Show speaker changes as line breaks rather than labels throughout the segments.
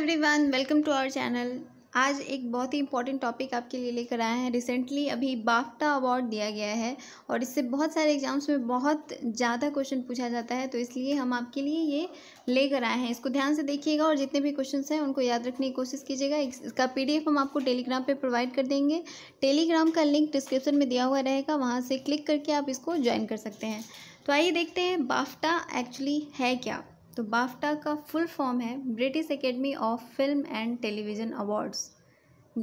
everyone welcome to our channel आज एक बहुत ही इंपॉर्टेंट टॉपिक आपके लिए लेकर आए हैं रिसेंटली अभी बाफ्टा अवार्ड दिया गया है और इससे बहुत सारे एग्जाम्स में बहुत ज़्यादा क्वेश्चन पूछा जाता है तो इसलिए हम आपके लिए ये लेकर आए हैं इसको ध्यान से देखिएगा और जितने भी क्वेश्चन हैं उनको याद रखने की कोशिश कीजिएगा इसका एफ हम आपको टेलीग्राम पर प्रोवाइड कर देंगे टेलीग्राम का लिंक डिस्क्रिप्शन में दिया हुआ रहेगा वहाँ से क्लिक करके आप इसको ज्वाइन कर सकते हैं तो आइए देखते हैं बाफ्टा एक्चुअली है क्या तो बाफ्टा का फुल फॉर्म है British Academy of Film and Television Awards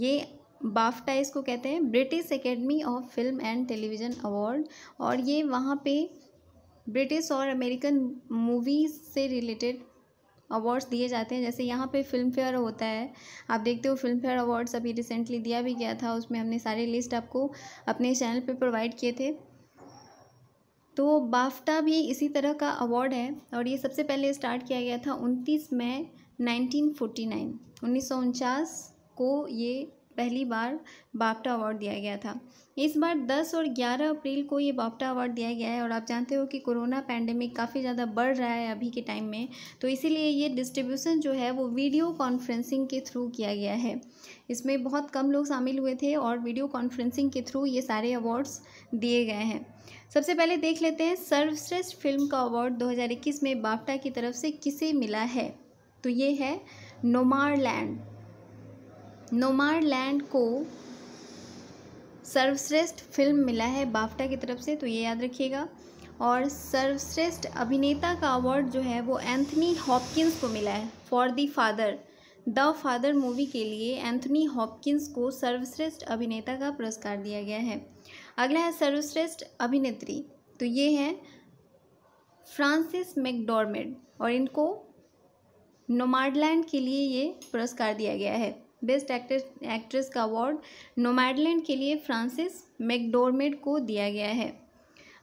ये बाफ्टा इसको कहते हैं British Academy of Film and Television Award और ये वहाँ पे ब्रिटिश और अमेरिकन मूवीज़ से रिलेटेड अवार्ड्स दिए जाते हैं जैसे यहाँ पे फिल्म फेयर होता है आप देखते हो फिल्म फेयर अवार्ड्स अभी रिसेंटली दिया भी गया था उसमें हमने सारे लिस्ट आपको अपने चैनल पे प्रोवाइड किए थे तो बाफ्टा भी इसी तरह का अवार्ड है और ये सबसे पहले स्टार्ट किया गया था उनतीस मई नाइनटीन फोर्टी नाइन उन्नीस सौ उनचास को ये पहली बार बापटा अवार्ड दिया गया था इस बार 10 और 11 अप्रैल को ये बापटा अवार्ड दिया गया है और आप जानते हो कि कोरोना पैंडमिक काफ़ी ज़्यादा बढ़ रहा है अभी के टाइम में तो इसीलिए ये डिस्ट्रीब्यूशन जो है वो वीडियो कॉन्फ्रेंसिंग के थ्रू किया गया है इसमें बहुत कम लोग शामिल हुए थे और वीडियो कॉन्फ्रेंसिंग के थ्रू ये सारे अवार्ड्स दिए गए हैं सबसे पहले देख लेते हैं सर्वश्रेष्ठ फिल्म का अवार्ड दो में बाप्टा की तरफ से किसे मिला है तो ये है नोमार लैंड लैंड को सर्वश्रेष्ठ फिल्म मिला है बाफ्टा की तरफ से तो ये याद रखिएगा और सर्वश्रेष्ठ अभिनेता का अवार्ड जो है वो एंथनी हॉपकिंस को मिला है for the father the father movie के लिए एंथनी हॉपकिंस को सर्वश्रेष्ठ अभिनेता का पुरस्कार दिया गया है अगला है सर्वश्रेष्ठ अभिनेत्री तो ये है फ्रांसिस मैकडॉर्मेड और इनको नोमार्डलैंड के लिए ये पुरस्कार दिया गया है बेस्ट एक्ट्रेस एक्ट्रेस का अवार्ड नोमैडलैंड के लिए फ्रांसिस मैकडोरमेड को दिया गया है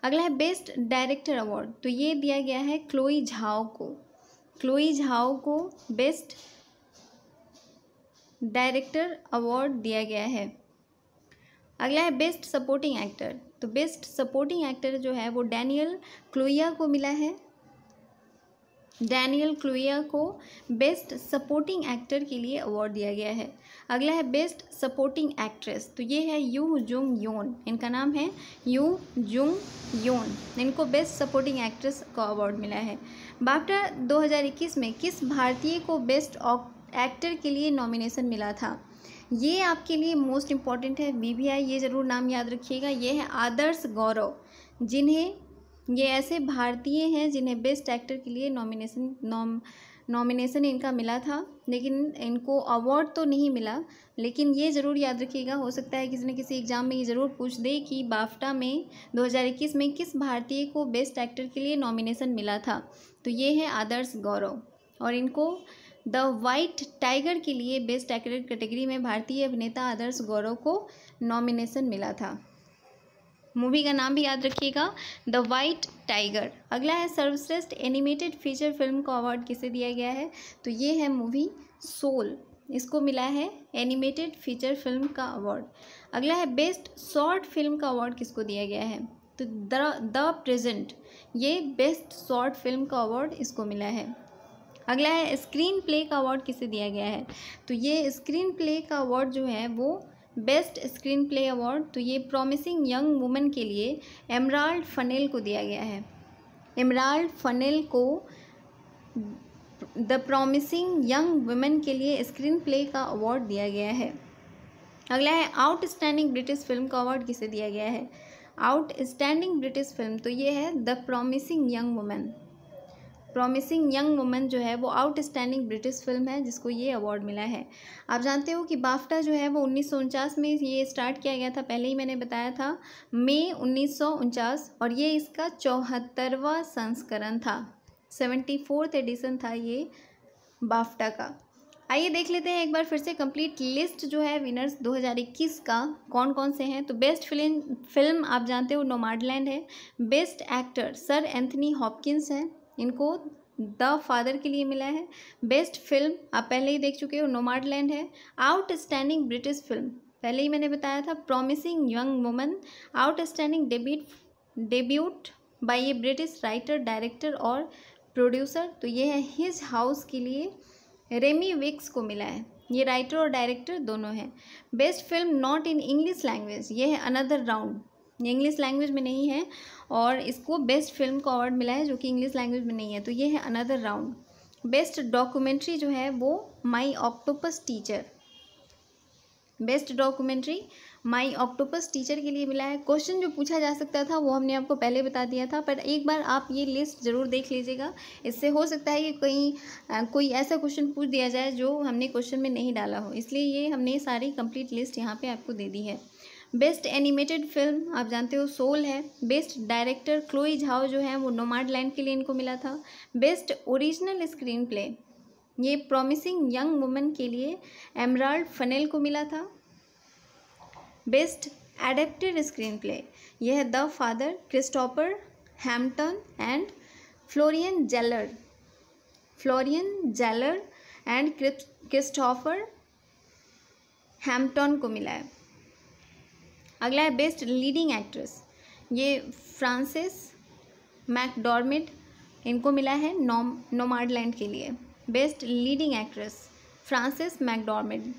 अगला है बेस्ट डायरेक्टर अवार्ड तो ये दिया गया है क्लोई झाओ को क्लोई झाओ को बेस्ट डायरेक्टर अवार्ड दिया गया है अगला है बेस्ट सपोर्टिंग एक्टर तो बेस्ट सपोर्टिंग एक्टर जो है वो डैनियल क्लोइया को मिला है डैनियल क्लुया को बेस्ट सपोर्टिंग एक्टर के लिए अवार्ड दिया गया है अगला है बेस्ट सपोर्टिंग एक्ट्रेस तो ये है यू जुंग योन इनका नाम है यू जुंग योन इनको बेस्ट सपोर्टिंग एक्ट्रेस का अवार्ड मिला है बाफ्टा 2021 में किस भारतीय को बेस्ट एक्टर के लिए नॉमिनेशन मिला था ये आपके लिए मोस्ट इम्पॉर्टेंट है वी ये ज़रूर नाम याद रखिएगा ये है आदर्श गौरव जिन्हें ये ऐसे भारतीय हैं जिन्हें बेस्ट एक्टर के लिए नॉमिनेशन नॉम नॉमिनेशन इनका मिला था लेकिन इनको अवार्ड तो नहीं मिला लेकिन ये ज़रूर याद रखिएगा हो सकता है किसी ने किसी एग्ज़ाम में ये ज़रूर पूछ दे कि बाफ्टा में 2021 में किस भारतीय को बेस्ट एक्टर के लिए नॉमिनेशन मिला था तो ये है आदर्श गौरव और इनको द वाइट टाइगर के लिए बेस्ट एक्टर कैटेगरी में भारतीय अभिनेता आदर्श गौरव को नॉमिनेशन मिला था मूवी का नाम भी याद रखिएगा द वाइट टाइगर अगला है सर्वश्रेष्ठ एनिमेटेड फीचर फिल्म को अवार्ड किसे दिया गया है तो ये है मूवी सोल इसको मिला है एनिमेटेड फीचर फिल्म का अवार्ड अगला है बेस्ट शॉर्ट फिल्म का अवार्ड किसको दिया गया है तो द प्रेजेंट ये बेस्ट शॉर्ट फिल्म का अवार्ड इसको मिला है अगला है स्क्रीन प्ले का अवार्ड किसे दिया गया है तो ये स्क्रीन प्ले का अवार्ड जो है वो बेस्ट स्क्रीन प्ले अवार्ड तो ये प्रॉमिसिंग यंग वुमेन के लिए एमराल्ड फनेल को दिया गया है एमराल्ड फनेल को द प्रॉमिसिंग यंग वुमेन के लिए स्क्रीन प्ले का अवार्ड दिया गया है अगला है आउटस्टैंडिंग ब्रिटिश फिल्म का अवार्ड किसे दिया गया है आउटस्टैंडिंग ब्रिटिश फिल्म तो ये है the promising young women promising young woman जो है वो आउटस्टैंडिंग ब्रिटिश फिल्म है जिसको ये अवार्ड मिला है आप जानते हो कि बाफ्टा जो है वो उन्नीस में ये स्टार्ट किया गया था पहले ही मैंने बताया था मई उन्नीस और ये इसका चौहत्तरवा संस्करण था सेवेंटी फोर्थ एडिशन था ये बाफ्टा का आइए देख लेते हैं एक बार फिर से कंप्लीट लिस्ट जो है विनर्स 2021 का कौन कौन से हैं तो बेस्ट फिल्म फिल्म आप जानते हो नोमाडलैंड है best actor sir Anthony Hopkins हैं इनको द फादर के लिए मिला है बेस्ट फिल्म आप पहले ही देख चुके हो नोमाड लैंड है आउटस्टैंडिंग ब्रिटिश फिल्म पहले ही मैंने बताया था promising young woman outstanding standing debut by a British writer director और प्रोड्यूसर तो ये है हिज हाउस के लिए रेमी विक्स को मिला है ये राइटर और डायरेक्टर दोनों हैं best film not in English language ये है अनदर राउंड ये इंग्लिश लैंग्वेज में नहीं है और इसको बेस्ट फिल्म का अवार्ड मिला है जो कि इंग्लिश लैंग्वेज में नहीं है तो ये है अनदर राउंड बेस्ट डॉक्यूमेंट्री जो है वो my octopus teacher best documentary my octopus teacher के लिए मिला है क्वेश्चन जो पूछा जा सकता था वो हमने आपको पहले बता दिया था पर एक बार आप ये लिस्ट ज़रूर देख लीजिएगा इससे हो सकता है कि कहीं कोई ऐसा क्वेश्चन पूछ दिया जाए जो हमने क्वेश्चन में नहीं डाला हो इसलिए ये हमने सारी कंप्लीट लिस्ट यहाँ पर आपको दे दी है बेस्ट एनिमेटेड फिल्म आप जानते हो सोल है बेस्ट डायरेक्टर क्लोई झाओ जो है वो नोमाड लैंड के लिए इनको मिला था बेस्ट ओरिजिनल स्क्रीन प्ले ये प्रॉमिसिंग यंग वुमेन के लिए एमराल्ड फनेल को मिला था बेस्ट एडेप्टेड स्क्रीन प्ले यह the father Christopher Hampton and Florian Zeller Florian Zeller and Christopher Hampton को मिला है अगला है बेस्ट लीडिंग एक्ट्रेस ये फ्रांसिस मैकडॉर्मिड इनको मिला है नोम नोमाडलैंड के लिए best leading actress Frances McDormand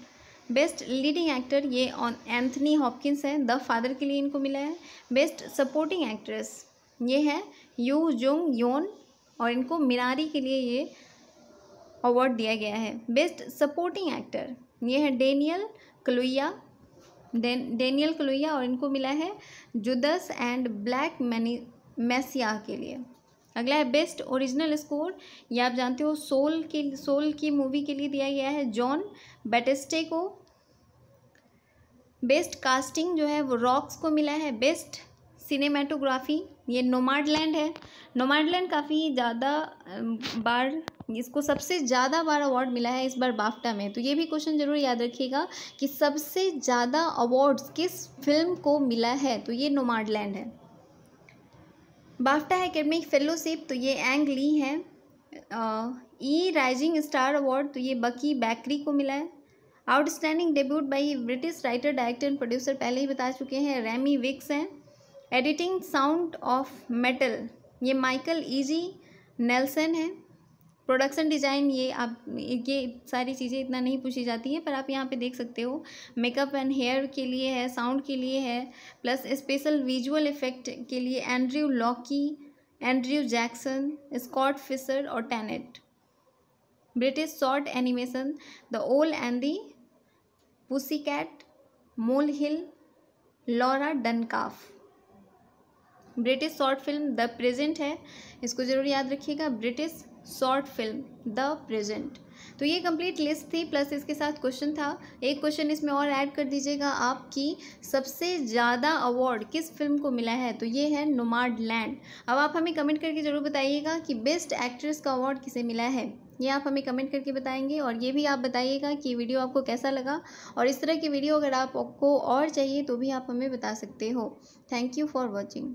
best leading actor ये ऑन एंथनी हॉपकिंस है द फादर के लिए इनको मिला है बेस्ट सपोर्टिंग एक्ट्रेस ये है यू जोंग योन और इनको मिनारी के लिए ये अवार्ड दिया गया है बेस्ट सपोर्टिंग एक्टर ये है डेनियल क्लुइया डेनियल कलोइया और इनको मिला है Judas and Black many Messiah के लिए अगला है बेस्ट ओरिजिनल स्कोर ये आप जानते हो सोल के सोल की मूवी के लिए दिया गया है जॉन बेटेस्टे को बेस्ट कास्टिंग जो है वो रॉक्स को मिला है बेस्ट सिनेमेटोग्राफी ये नोमाडलैंड है नोमाडलैंड काफ़ी ज़्यादा बार इसको सबसे ज़्यादा बार अवार्ड मिला है इस बार बाफ्टा में तो ये भी क्वेश्चन जरूर याद रखिएगा कि सबसे ज़्यादा अवार्ड्स किस फिल्म को मिला है तो ये नोमाडलैंड है बाफ्टा एकेडमिक फेलोशिप तो ये एंग ली है ई राइजिंग स्टार अवार्ड तो ये बकी बैकरी को मिला है outstanding debut by British writer director and producer पहले ही बता चुके हैं रैमी विक्स हैं एडिटिंग साउंड ऑफ मेटल ये माइकल ईजी नेल्सन है प्रोडक्शन डिज़ाइन ये आप ये सारी चीज़ें इतना नहीं पूछी जाती हैं पर आप यहाँ पे देख सकते हो मेकअप एंड हेयर के लिए है साउंड के लिए है प्लस स्पेशल विजुअल इफेक्ट के लिए Andrew Lockley Andrew Jackson Scott Fisher और Tenet British short animation the owl and the pussycat mole hill Laura Duncalf British short film the present है इसको ज़रूर याद रखिएगा British short film the present तो ये कंप्लीट लिस्ट थी plus इसके साथ क्वेश्चन था एक क्वेश्चन इसमें और ऐड कर दीजिएगा आपकी सबसे ज़्यादा अवार्ड किस फिल्म को मिला है तो ये है नोमाड लैंड अब आप हमें कमेंट करके ज़रूर बताइएगा कि बेस्ट एक्ट्रेस का अवार्ड किसे मिला है ये आप हमें कमेंट करके बताएंगे और ये भी आप बताइएगा कि वीडियो आपको कैसा लगा और इस तरह की वीडियो अगर आपको और चाहिए तो भी आप हमें बता सकते हो थैंक यू फॉर वॉचिंग